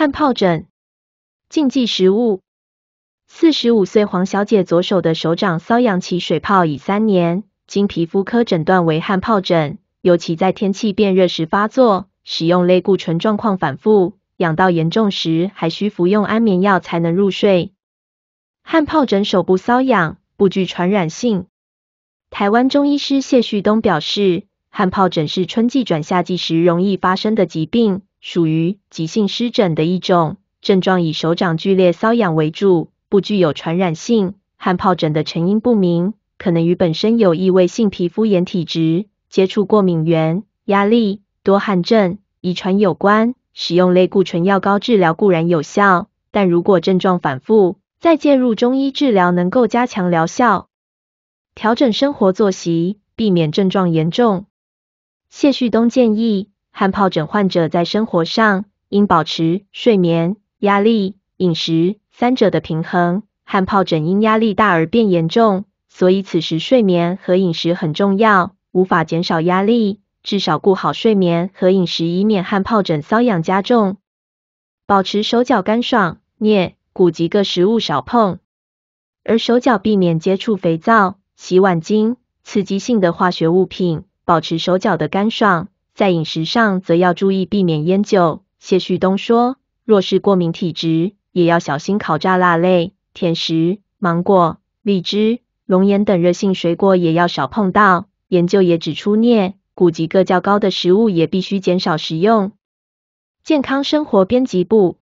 汗疱疹禁忌食物。四十五岁黄小姐左手的手掌瘙痒起水泡已三年，经皮肤科诊断为汗疱疹，尤其在天气变热时发作，使用类固醇状况反复，痒到严重时还需服用安眠药才能入睡。汗疱疹手部瘙痒，不具传染性。台湾中医师谢旭东表示，汗疱疹是春季转夏季时容易发生的疾病。属于急性湿疹的一种，症状以手掌剧烈瘙痒为主，不具有传染性。汗疱疹的成因不明，可能与本身有异位性皮肤炎体质、接触过敏源、压力、多汗症、遗传有关。使用类固醇药膏治疗固然有效，但如果症状反复，再介入中医治疗能够加强疗效，调整生活作息，避免症状严重。谢旭东建议。汗疱疹患者在生活上应保持睡眠、压力、饮食三者的平衡。汗疱疹因压力大而变严重，所以此时睡眠和饮食很重要，无法减少压力，至少顾好睡眠和饮食，以免汗疱疹瘙痒加重。保持手脚干爽，捏、骨及各食物少碰，而手脚避免接触肥皂、洗碗精、刺激性的化学物品，保持手脚的干爽。在饮食上，则要注意避免烟酒。谢旭东说，若是过敏体质，也要小心烤炸、辣类、甜食、芒果、荔枝、龙眼等热性水果也要少碰到。研究也指出，镍、钴及铬较高的食物也必须减少食用。健康生活编辑部。